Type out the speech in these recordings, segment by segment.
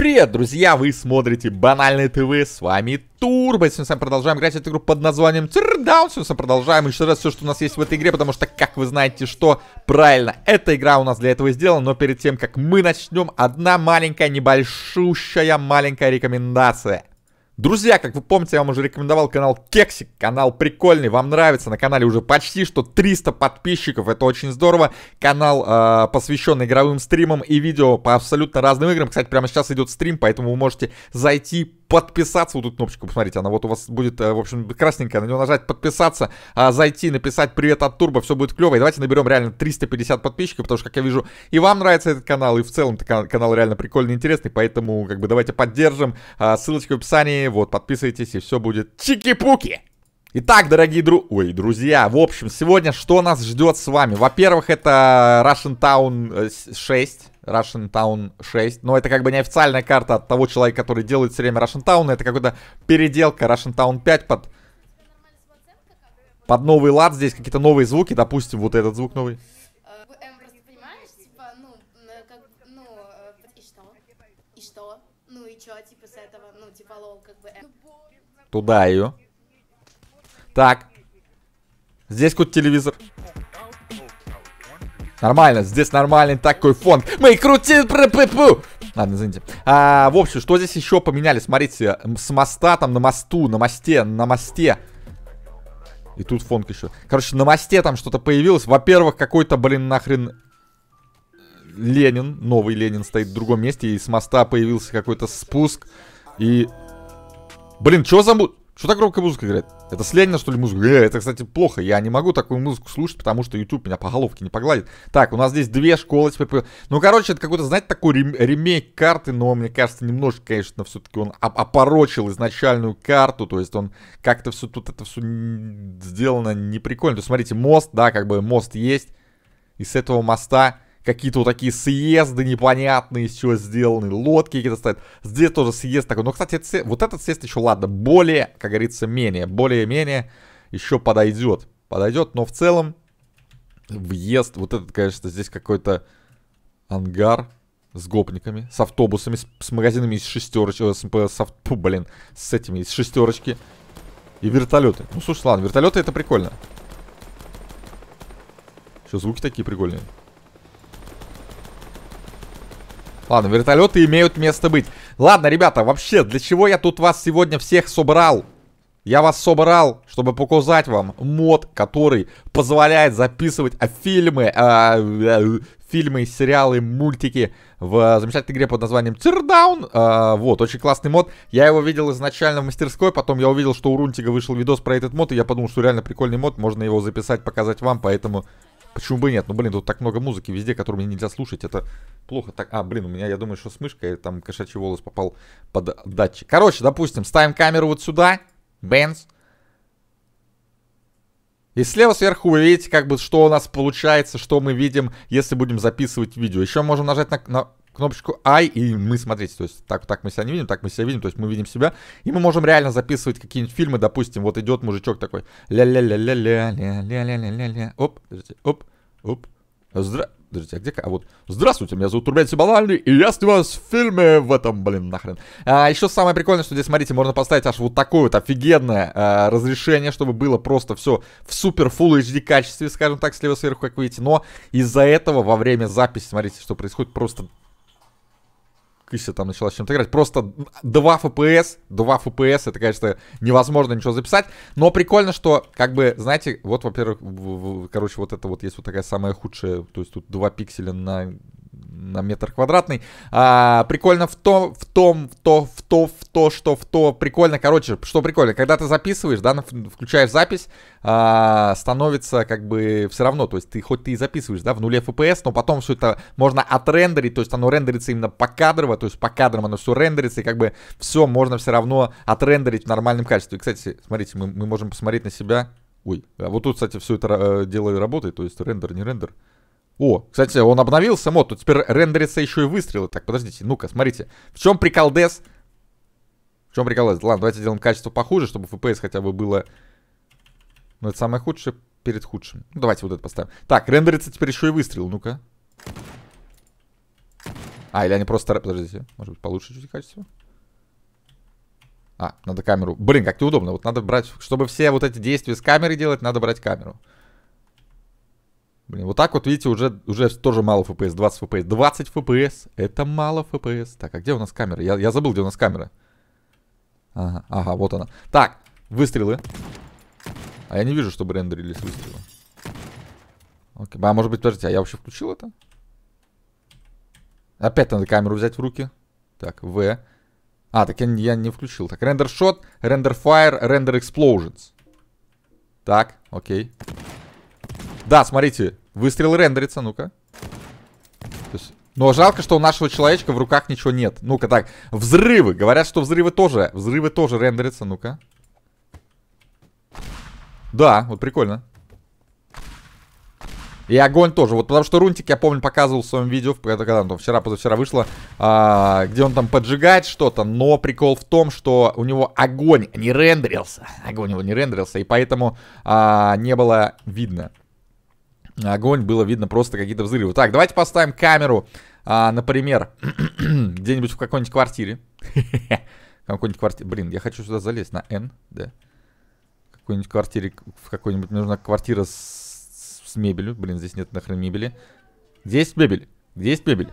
Привет, друзья! Вы смотрите банальный ТВ, с вами Турбо. Сегодня мы с вами продолжаем играть в эту игру под названием Тирдаун. Сегодня мы с вами продолжаем еще раз все, что у нас есть в этой игре, потому что, как вы знаете, что правильно, эта игра у нас для этого сделана. Но перед тем, как мы начнем, одна маленькая, небольшущая, маленькая рекомендация. Друзья, как вы помните, я вам уже рекомендовал канал Кексик, канал прикольный, вам нравится, на канале уже почти что 300 подписчиков, это очень здорово. Канал э, посвящен игровым стримам и видео по абсолютно разным играм, кстати, прямо сейчас идет стрим, поэтому вы можете зайти, подписаться, вот эту кнопочку посмотрите, она вот у вас будет, э, в общем, красненькая, на нее нажать подписаться, а, зайти, написать привет от Турбо, все будет клево, и давайте наберем реально 350 подписчиков, потому что, как я вижу, и вам нравится этот канал, и в целом канал реально прикольный, интересный, поэтому, как бы, давайте поддержим, а, ссылочка в описании, вот, подписывайтесь, и все будет чики-пуки! Итак, дорогие дру... Ой, друзья, в общем, сегодня что нас ждет с вами? Во-первых, это Russian Town 6, э, Russian Town 6. Но это как бы неофициальная карта от того человека, который делает все время Russian Town. Это какая-то переделка Russian Town 5 под... Под новый лад здесь какие-то новые звуки, допустим, вот этот звук новый. Туда ее. Так. Здесь какой-то телевизор. Нормально, здесь нормальный такой фон. Мы крутим, пр -пы -пу. Ладно, извините. А, в общем, что здесь еще поменяли? Смотрите, с моста там на мосту, на мосте, на мосте. И тут фонк еще. Короче, на мосте там что-то появилось. Во-первых, какой-то, блин, нахрен Ленин. Новый Ленин стоит в другом месте. И с моста появился какой-то спуск. И... Блин, что за... Что так громко музыка играет? Это с Ленина, что ли, музыка? Э, это, кстати, плохо. Я не могу такую музыку слушать, потому что YouTube меня по головке не погладит. Так, у нас здесь две школы теперь. Ну, короче, это какой-то, знаете, такой рем ремейк карты, но мне кажется, немножко, конечно, все-таки он опорочил изначальную карту. То есть он как-то все тут это все сделано неприкольно. То есть, смотрите, мост, да, как бы мост есть. И с этого моста какие-то вот такие съезды непонятные, из чего сделаны, лодки какие-то стоят. Здесь тоже съезд такой. Но, кстати, это, вот этот съезд еще, ладно, более, как говорится, менее, более-менее еще подойдет. Подойдет, но в целом въезд, вот этот, конечно, здесь какой-то ангар с гопниками, с автобусами, с, с магазинами из шестерочки, э, с, с, авто, блин, с этими из шестерочки и вертолеты. Ну, слушай, ладно, вертолеты это прикольно. Что, звуки такие прикольные. Ладно, вертолеты имеют место быть. Ладно, ребята, вообще, для чего я тут вас сегодня всех собрал? Я вас собрал, чтобы показать вам мод, который позволяет записывать а, фильмы, а, а, фильмы, сериалы, мультики в замечательной игре под названием TearDown. А, вот, очень классный мод. Я его видел изначально в мастерской, потом я увидел, что у Рунтига вышел видос про этот мод, и я подумал, что реально прикольный мод, можно его записать, показать вам, поэтому Почему бы и нет? Ну, блин, тут так много музыки везде, которую мне нельзя слушать. Это плохо. Так, а, блин, у меня, я думаю, что с мышкой там кошачий волос попал под датчик. Короче, допустим, ставим камеру вот сюда. Бенз. И слева сверху вы видите, как бы, что у нас получается, что мы видим, если будем записывать видео. Еще можем нажать на, на кнопочку I, и мы, смотрите, то есть так, так мы себя не видим, так мы себя видим, то есть мы видим себя, и мы можем реально записывать какие-нибудь фильмы, допустим, вот идет мужичок такой, ля-ля-ля-ля-ля-ля-ля-ля-ля-ля, ля оп, подождите, оп, оп, здра... Подождите, а где... А вот, здравствуйте, меня зовут Турбен Сибалальный, и я снимаюсь в фильме в этом, блин, нахрен. А, еще самое прикольное, что здесь, смотрите, можно поставить аж вот такое вот офигенное а, разрешение, чтобы было просто все в супер Full HD качестве, скажем так, слева сверху, как видите. Но из-за этого во время записи, смотрите, что происходит, просто Кыся там начала с чем-то играть. Просто 2 FPS, 2 FPS, это, конечно, невозможно ничего записать. Но прикольно, что, как бы, знаете, вот, во-первых, короче, вот это вот есть вот такая самая худшая, то есть тут 2 пикселя на на метр квадратный. А, прикольно в том, в том, в то, в то, в то, что в то. Прикольно, короче, что прикольно, когда ты записываешь, да, включаешь запись, а, становится как бы все равно, то есть ты хоть ты и записываешь, да, в нуле FPS, но потом все это можно отрендерить, то есть оно рендерится именно по кадрово, то есть по кадрам оно все рендерится, и как бы все можно все равно отрендерить в нормальном качестве. И, кстати, смотрите, мы, мы можем посмотреть на себя. Ой, а вот тут, кстати, все это э, дело работает, то есть рендер, не рендер. О, кстати, он обновился мод. Тут теперь рендерится еще и выстрелы. Так, подождите, ну-ка, смотрите. В чем прикол приколдес? В чем прикол приколдес? Ладно, давайте сделаем качество похуже, чтобы FPS хотя бы было... Ну, это самое худшее перед худшим. Ну, давайте вот это поставим. Так, рендерится теперь еще и выстрел. Ну-ка. А, или они просто... Подождите, может быть, получше чуть качество? А, надо камеру. Блин, как неудобно. Вот надо брать... Чтобы все вот эти действия с камерой делать, надо брать камеру. Блин, вот так вот, видите, уже, уже тоже мало FPS, 20 FPS. 20 FPS, это мало FPS. Так, а где у нас камера? Я, я забыл, где у нас камера. Ага, ага, вот она. Так, выстрелы. А я не вижу, чтобы рендерились выстрелы. Окей, а может быть, подождите, а я вообще включил это? Опять надо камеру взять в руки. Так, В. А, так я, я не включил. Так, рендер шот, рендер fire, рендер explosions. Так, окей. Okay. Да, смотрите, выстрел рендерится, ну-ка. Но ну, а жалко, что у нашего человечка в руках ничего нет. Ну-ка, так, взрывы. Говорят, что взрывы тоже, взрывы тоже рендерятся, ну-ка. Да, вот прикольно. И огонь тоже. Вот потому что Рунтик, я помню, показывал в своем видео, это когда там вчера, позавчера вышло, а, где он там поджигает что-то, но прикол в том, что у него огонь не рендерился. Огонь его не рендерился, и поэтому а, не было видно огонь, было видно просто какие-то взрывы. Так, давайте поставим камеру, а, например, где-нибудь в какой-нибудь квартире. какой-нибудь квартире. Блин, я хочу сюда залезть на N, да. какой-нибудь квартире, в какой-нибудь нужна квартира с, с мебелью. Блин, здесь нет нахрен мебели. Где есть мебель? Где есть мебель?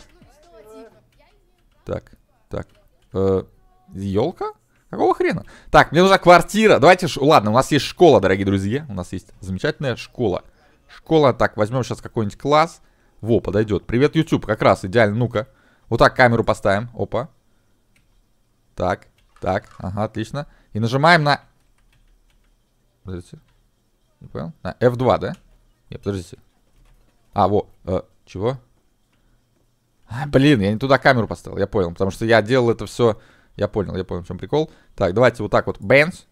Так, так. Э, Какого хрена? Так, мне нужна квартира. Давайте, ладно, у нас есть школа, дорогие друзья. У нас есть замечательная школа. Школа, так, возьмем сейчас какой-нибудь класс. Во, подойдет. Привет, YouTube, как раз, идеально, ну-ка. Вот так камеру поставим, опа. Так, так, ага, отлично. И нажимаем на... Подождите. Не понял? На F2, да? Нет, подождите. А, во, э, чего? А, блин, я не туда камеру поставил, я понял. Потому что я делал это все... Я понял, я понял, в чем прикол. Так, давайте вот так вот. Бенс.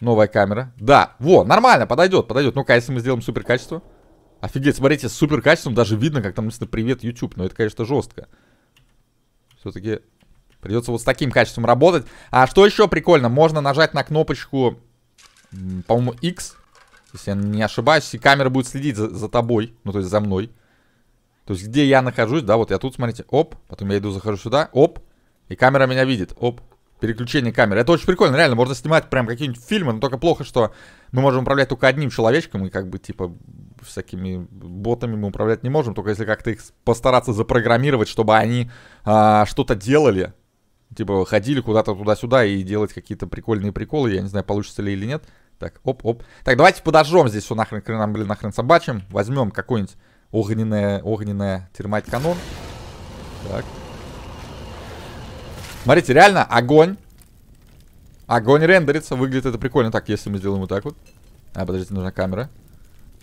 Новая камера. Да, во, нормально, подойдет, подойдет. Ну-ка, а если мы сделаем супер качество. Офигеть, смотрите, с супер качеством даже видно, как там написано «Привет, YouTube». Но это, конечно, жестко. Все-таки придется вот с таким качеством работать. А что еще прикольно? Можно нажать на кнопочку, по-моему, X. Если я не ошибаюсь, и камера будет следить за, за тобой. Ну, то есть за мной. То есть где я нахожусь, да, вот я тут, смотрите, оп. Потом я иду, захожу сюда, оп. И камера меня видит, оп переключение камеры. Это очень прикольно, реально, можно снимать прям какие-нибудь фильмы, но только плохо, что мы можем управлять только одним человечком, и как бы, типа, всякими ботами мы управлять не можем, только если как-то их постараться запрограммировать, чтобы они а, что-то делали, типа, ходили куда-то туда-сюда и делать какие-то прикольные приколы, я не знаю, получится ли или нет. Так, оп-оп. Так, давайте подожжем здесь все нахрен, нам, блин, нахрен собачим, Возьмем какой-нибудь огненное, огненное термать канон. Так, Смотрите, реально огонь. Огонь рендерится. Выглядит это прикольно. Так, если мы сделаем вот так вот. А, подождите, нужна камера.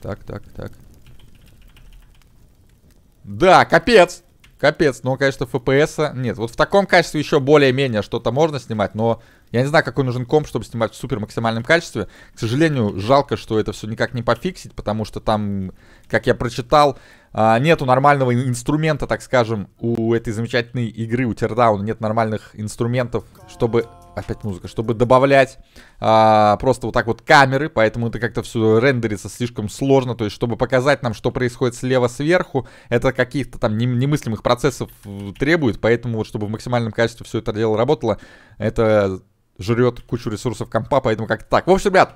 Так, так, так. Да, капец. Капец, но, конечно, FPS -а нет. Вот в таком качестве еще более-менее что-то можно снимать, но я не знаю, какой нужен комп, чтобы снимать в супер максимальном качестве. К сожалению, жалко, что это все никак не пофиксить, потому что там, как я прочитал, а, нету нормального инструмента, так скажем, у этой замечательной игры, у Teardown, нет нормальных инструментов, чтобы опять музыка, чтобы добавлять а, просто вот так вот камеры, поэтому это как-то все рендерится слишком сложно, то есть чтобы показать нам, что происходит слева сверху, это каких-то там немыслимых процессов э, требует, поэтому вот чтобы в максимальном качестве все это дело работало, это жрет кучу ресурсов компа, поэтому как-то так. В общем, ребят,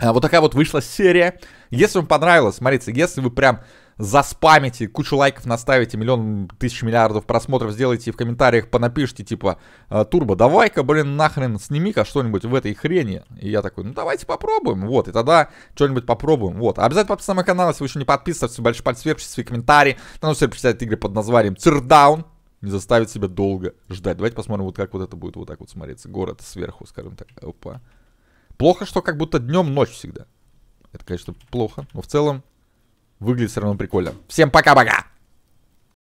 а, вот такая вот вышла серия. Если вам понравилось, смотрите, если вы прям заспамите, кучу лайков наставите, миллион тысяч миллиардов просмотров сделайте и в комментариях понапишите, типа, «А, Турбо, давай-ка, блин, нахрен сними-ка что-нибудь в этой хрени. И я такой, ну давайте попробуем, вот, и тогда что-нибудь попробуем, вот. А обязательно подписывайтесь на мой канал, если вы еще не подписаны, все большой палец вверх, пишите свои комментарии. Там все прочитать игры под названием Тирдаун. Не заставит себя долго ждать. Давайте посмотрим, вот как вот это будет вот так вот смотреться. Город сверху, скажем так. Опа. Плохо, что как будто днем ночь всегда. Это, конечно, плохо, но в целом выглядит все равно прикольно. Всем пока-пока!